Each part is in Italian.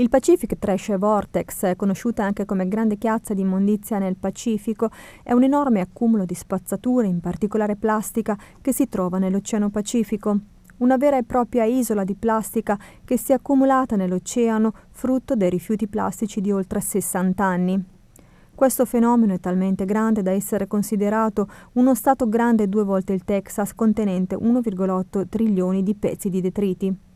Il Pacific Trash Vortex, conosciuta anche come grande chiazza di immondizia nel Pacifico, è un enorme accumulo di spazzature, in particolare plastica, che si trova nell'Oceano Pacifico. Una vera e propria isola di plastica che si è accumulata nell'oceano frutto dei rifiuti plastici di oltre 60 anni. Questo fenomeno è talmente grande da essere considerato uno stato grande due volte il Texas contenente 1,8 trilioni di pezzi di detriti.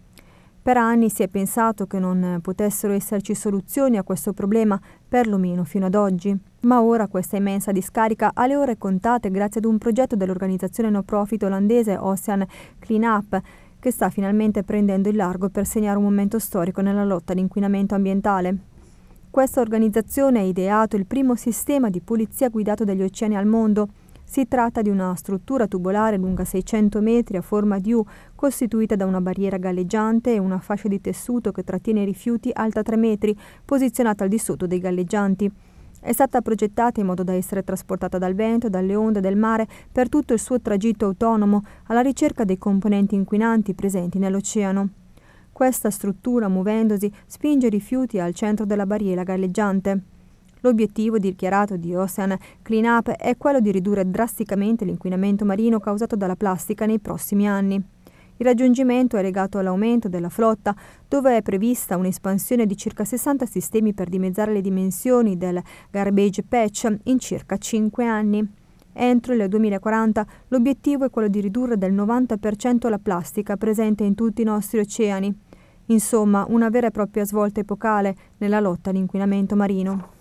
Per anni si è pensato che non potessero esserci soluzioni a questo problema, perlomeno fino ad oggi. Ma ora questa immensa discarica ha le ore contate grazie ad un progetto dell'organizzazione no profit olandese Ocean Cleanup, che sta finalmente prendendo il largo per segnare un momento storico nella lotta all'inquinamento ambientale. Questa organizzazione ha ideato il primo sistema di pulizia guidato dagli oceani al mondo, si tratta di una struttura tubolare lunga 600 metri a forma di U, costituita da una barriera galleggiante e una fascia di tessuto che trattiene i rifiuti alta 3 metri, posizionata al di sotto dei galleggianti. È stata progettata in modo da essere trasportata dal vento dalle onde del mare per tutto il suo tragitto autonomo, alla ricerca dei componenti inquinanti presenti nell'oceano. Questa struttura, muovendosi, spinge i rifiuti al centro della barriera galleggiante. L'obiettivo dichiarato di Ocean Cleanup è quello di ridurre drasticamente l'inquinamento marino causato dalla plastica nei prossimi anni. Il raggiungimento è legato all'aumento della flotta, dove è prevista un'espansione di circa 60 sistemi per dimezzare le dimensioni del garbage patch in circa 5 anni. Entro il 2040 l'obiettivo è quello di ridurre del 90% la plastica presente in tutti i nostri oceani. Insomma, una vera e propria svolta epocale nella lotta all'inquinamento marino.